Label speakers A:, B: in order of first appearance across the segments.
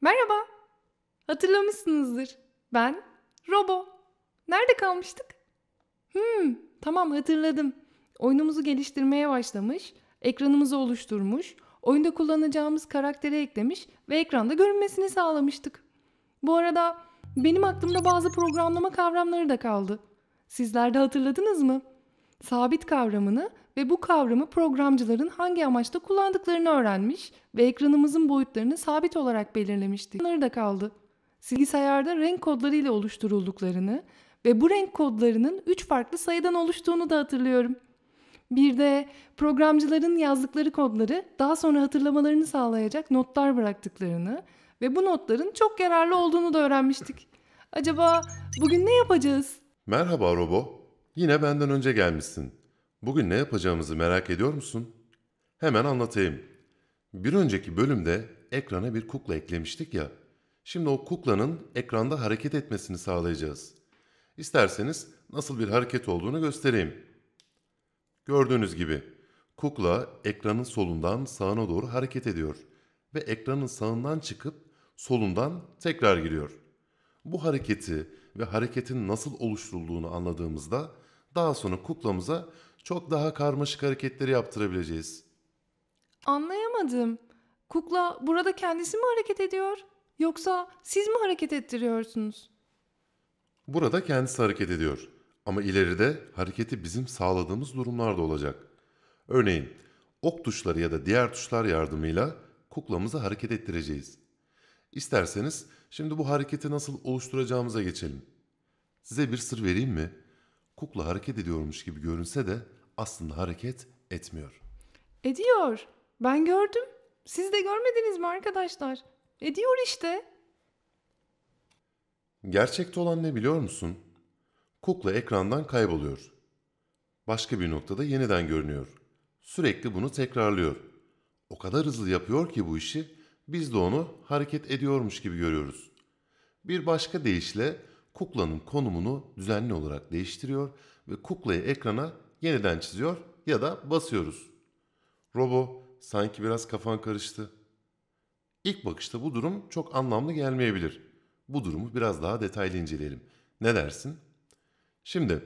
A: Merhaba. Hatırlamışsınızdır. Ben Robo. Nerede kalmıştık? Hmm, tamam hatırladım. Oyunumuzu geliştirmeye başlamış, ekranımızı oluşturmuş, oyunda kullanacağımız karakteri eklemiş ve ekranda görünmesini sağlamıştık. Bu arada benim aklımda bazı programlama kavramları da kaldı. Sizler de hatırladınız mı? sabit kavramını ve bu kavramı programcıların hangi amaçta kullandıklarını öğrenmiş ve ekranımızın boyutlarını sabit olarak belirlemişti. Bunları da kaldı. Silgisayarda renk kodları ile oluşturulduklarını ve bu renk kodlarının 3 farklı sayıdan oluştuğunu da hatırlıyorum. Bir de programcıların yazdıkları kodları daha sonra hatırlamalarını sağlayacak notlar bıraktıklarını ve bu notların çok yararlı olduğunu da öğrenmiştik. Acaba bugün ne yapacağız?
B: Merhaba Robo. Yine benden önce gelmişsin. Bugün ne yapacağımızı merak ediyor musun? Hemen anlatayım. Bir önceki bölümde ekrana bir kukla eklemiştik ya. Şimdi o kuklanın ekranda hareket etmesini sağlayacağız. İsterseniz nasıl bir hareket olduğunu göstereyim. Gördüğünüz gibi kukla ekranın solundan sağına doğru hareket ediyor ve ekranın sağından çıkıp solundan tekrar giriyor. Bu hareketi ve hareketin nasıl oluşturulduğunu anladığımızda daha sonra kuklamıza çok daha karmaşık hareketleri yaptırabileceğiz.
A: Anlayamadım. Kukla burada kendisi mi hareket ediyor yoksa siz mi hareket ettiriyorsunuz?
B: Burada kendisi hareket ediyor ama ileride hareketi bizim sağladığımız durumlarda olacak. Örneğin ok tuşları ya da diğer tuşlar yardımıyla kuklamızı hareket ettireceğiz. İsterseniz şimdi bu hareketi nasıl oluşturacağımıza geçelim. Size bir sır vereyim mi? Kukla hareket ediyormuş gibi görünse de aslında hareket etmiyor.
A: Ediyor. Ben gördüm. Siz de görmediniz mi arkadaşlar? Ediyor işte.
B: Gerçekte olan ne biliyor musun? Kukla ekrandan kayboluyor. Başka bir noktada yeniden görünüyor. Sürekli bunu tekrarlıyor. O kadar hızlı yapıyor ki bu işi biz de onu hareket ediyormuş gibi görüyoruz. Bir başka deyişle kuklanın konumunu düzenli olarak değiştiriyor ve kuklayı ekrana yeniden çiziyor ya da basıyoruz. Robo, sanki biraz kafan karıştı. İlk bakışta bu durum çok anlamlı gelmeyebilir. Bu durumu biraz daha detaylı inceleyelim. Ne dersin? Şimdi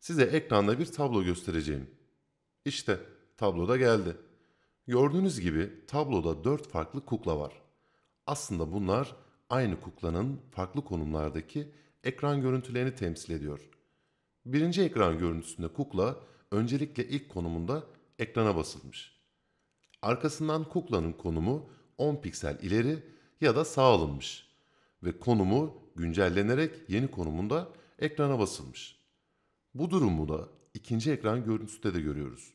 B: size ekranda bir tablo göstereceğim. İşte tabloda geldi. Gördüğünüz gibi tabloda 4 farklı kukla var. Aslında bunlar aynı kuklanın farklı konumlardaki ekran görüntülerini temsil ediyor. Birinci ekran görüntüsünde kukla öncelikle ilk konumunda ekrana basılmış. Arkasından kuklanın konumu 10 piksel ileri ya da sağ alınmış ve konumu güncellenerek yeni konumunda ekrana basılmış. Bu durumu da ikinci ekran görüntüsünde de görüyoruz.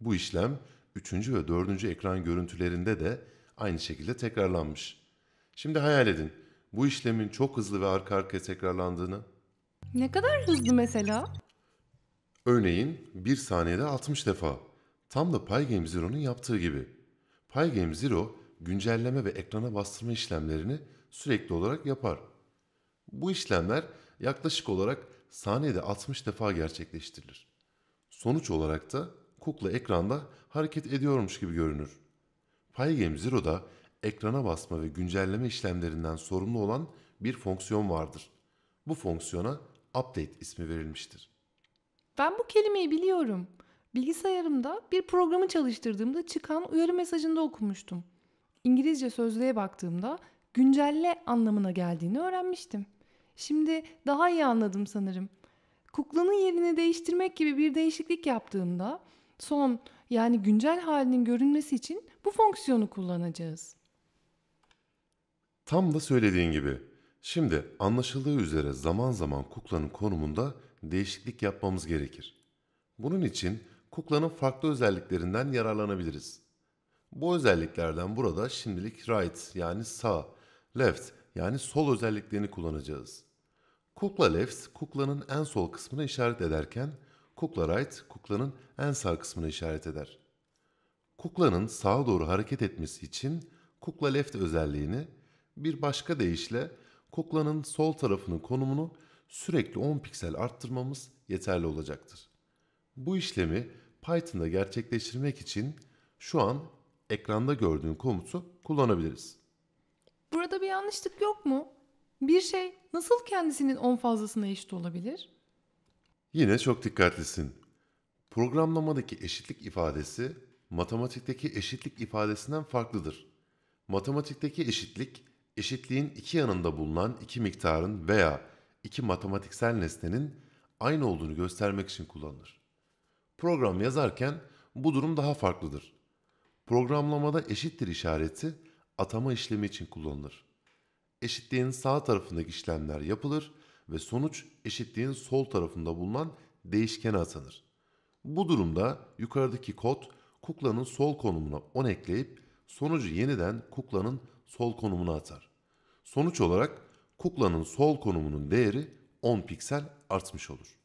B: Bu işlem 3. ve 4. ekran görüntülerinde de aynı şekilde tekrarlanmış. Şimdi hayal edin bu işlemin çok hızlı ve arka arkaya tekrarlandığını.
A: Ne kadar hızlı mesela?
B: Örneğin 1 saniyede 60 defa. Tam da Pygame Zero'nun yaptığı gibi. Pygame Zero güncelleme ve ekrana bastırma işlemlerini sürekli olarak yapar. Bu işlemler yaklaşık olarak saniyede 60 defa gerçekleştirilir. Sonuç olarak da kukla ekranda hareket ediyormuş gibi görünür. Pygame Zero'da ekrana basma ve güncelleme işlemlerinden sorumlu olan bir fonksiyon vardır. Bu fonksiyona update ismi verilmiştir.
A: Ben bu kelimeyi biliyorum. Bilgisayarımda bir programı çalıştırdığımda çıkan uyarı mesajında okumuştum. İngilizce sözlüğe baktığımda güncelle anlamına geldiğini öğrenmiştim. Şimdi daha iyi anladım sanırım. Kuklanın yerini değiştirmek gibi bir değişiklik yaptığımda son yani güncel halinin görünmesi için bu fonksiyonu kullanacağız.
B: Tam da söylediğin gibi. Şimdi anlaşıldığı üzere zaman zaman kuklanın konumunda değişiklik yapmamız gerekir. Bunun için kuklanın farklı özelliklerinden yararlanabiliriz. Bu özelliklerden burada şimdilik right yani sağ, left yani sol özelliklerini kullanacağız. Kukla left kuklanın en sol kısmını işaret ederken Kukla right, kuklanın en sağ kısmını işaret eder. Kuklanın sağa doğru hareket etmesi için kukla left özelliğini, bir başka deyişle kuklanın sol tarafının konumunu sürekli 10 piksel arttırmamız yeterli olacaktır. Bu işlemi Python'da gerçekleştirmek için şu an ekranda gördüğün komutu kullanabiliriz.
A: Burada bir yanlışlık yok mu? Bir şey nasıl kendisinin 10 fazlasına eşit olabilir?
B: Yine çok dikkatlisin. Programlamadaki eşitlik ifadesi matematikteki eşitlik ifadesinden farklıdır. Matematikteki eşitlik, eşitliğin iki yanında bulunan iki miktarın veya iki matematiksel nesnenin aynı olduğunu göstermek için kullanılır. Program yazarken bu durum daha farklıdır. Programlamada eşittir işareti atama işlemi için kullanılır. Eşitliğin sağ tarafındaki işlemler yapılır ve sonuç eşitliğin sol tarafında bulunan değişkene atanır. Bu durumda yukarıdaki kod kuklanın sol konumuna 10 ekleyip sonucu yeniden kuklanın sol konumuna atar. Sonuç olarak kuklanın sol konumunun değeri 10 piksel artmış olur.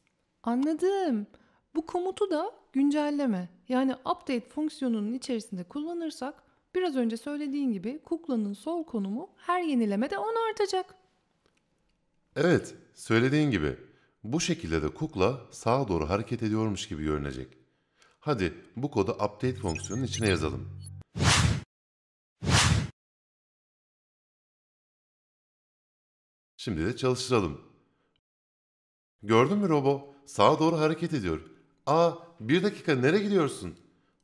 A: Anladım. Bu komutu da güncelleme yani update fonksiyonunun içerisinde kullanırsak biraz önce söylediğin gibi kuklanın sol konumu her yenilemede 10 artacak.
B: Evet, söylediğin gibi. Bu şekilde de kukla sağa doğru hareket ediyormuş gibi görünecek. Hadi bu kodu update fonksiyonun içine yazalım. Şimdi de çalıştıralım. Gördün mü Robo? Sağa doğru hareket ediyor. Aa bir dakika nereye gidiyorsun?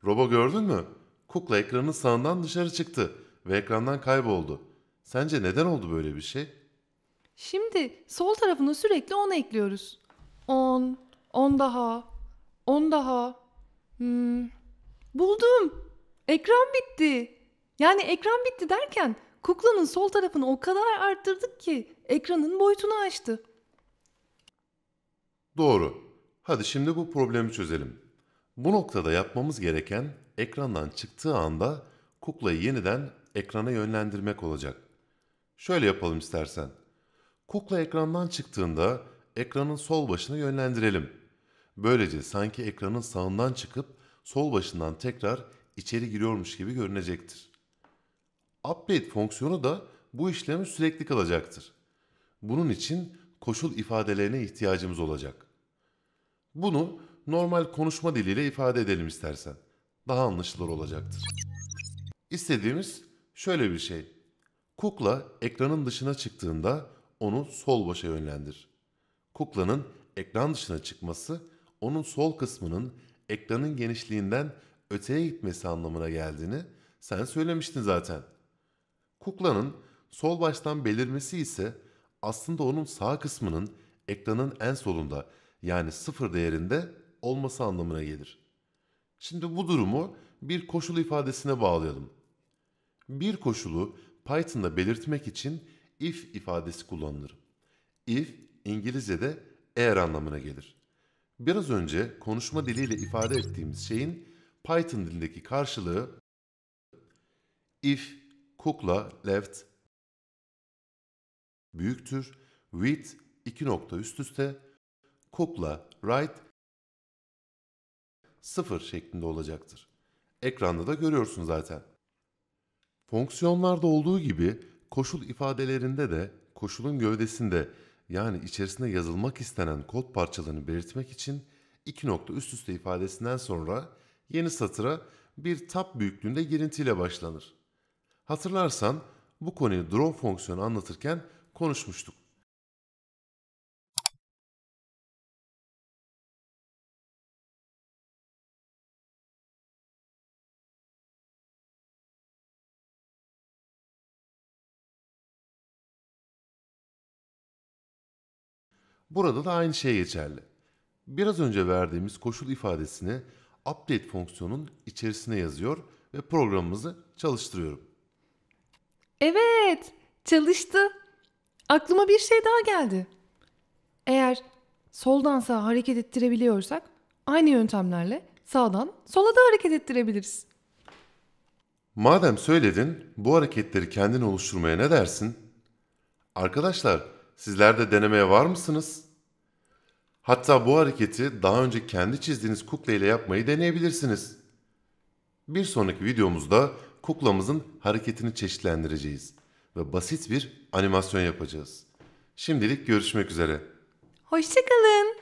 B: Robo gördün mü? Kukla ekranın sağından dışarı çıktı ve ekrandan kayboldu. Sence neden oldu böyle bir şey?
A: Şimdi sol tarafına sürekli 10 ekliyoruz. 10, 10 daha, 10 daha. Hmm. Buldum. Ekran bitti. Yani ekran bitti derken kuklanın sol tarafını o kadar arttırdık ki ekranın boyutunu aştı.
B: Doğru. Hadi şimdi bu problemi çözelim. Bu noktada yapmamız gereken ekrandan çıktığı anda kuklayı yeniden ekrana yönlendirmek olacak. Şöyle yapalım istersen. Kukla ekrandan çıktığında ekranın sol başına yönlendirelim. Böylece sanki ekranın sağından çıkıp sol başından tekrar içeri giriyormuş gibi görünecektir. Update fonksiyonu da bu işlemi sürekli kalacaktır. Bunun için koşul ifadelerine ihtiyacımız olacak. Bunu normal konuşma diliyle ifade edelim istersen. Daha anlaşılır olacaktır. İstediğimiz şöyle bir şey. Kukla ekranın dışına çıktığında onu sol başa yönlendir. Kuklanın ekran dışına çıkması onun sol kısmının ekranın genişliğinden öteye gitmesi anlamına geldiğini sen söylemiştin zaten. Kuklanın sol baştan belirmesi ise aslında onun sağ kısmının ekranın en solunda yani sıfır değerinde olması anlamına gelir. Şimdi bu durumu bir koşul ifadesine bağlayalım. Bir koşulu Python'da belirtmek için if ifadesi kullanılır. If İngilizce'de eğer anlamına gelir. Biraz önce konuşma diliyle ifade ettiğimiz şeyin Python dilindeki karşılığı if kukla left büyüktür with iki nokta üst üste kukla right sıfır şeklinde olacaktır. Ekranda da görüyorsun zaten. Fonksiyonlarda olduğu gibi Koşul ifadelerinde de koşulun gövdesinde yani içerisinde yazılmak istenen kod parçalarını belirtmek için iki nokta üst üste ifadesinden sonra yeni satıra bir tab büyüklüğünde girintiyle başlanır. Hatırlarsan bu konuyu draw fonksiyonu anlatırken konuşmuştuk. Burada da aynı şey geçerli. Biraz önce verdiğimiz koşul ifadesini update fonksiyonun içerisine yazıyor ve programımızı çalıştırıyorum.
A: Evet, çalıştı. Aklıma bir şey daha geldi. Eğer soldan sağa hareket ettirebiliyorsak aynı yöntemlerle sağdan sola da hareket ettirebiliriz.
B: Madem söyledin, bu hareketleri kendin oluşturmaya ne dersin? Arkadaşlar, Sizler de denemeye var mısınız? Hatta bu hareketi daha önce kendi çizdiğiniz kukla ile yapmayı deneyebilirsiniz. Bir sonraki videomuzda kuklamızın hareketini çeşitlendireceğiz ve basit bir animasyon yapacağız. Şimdilik görüşmek üzere.
A: Hoşçakalın.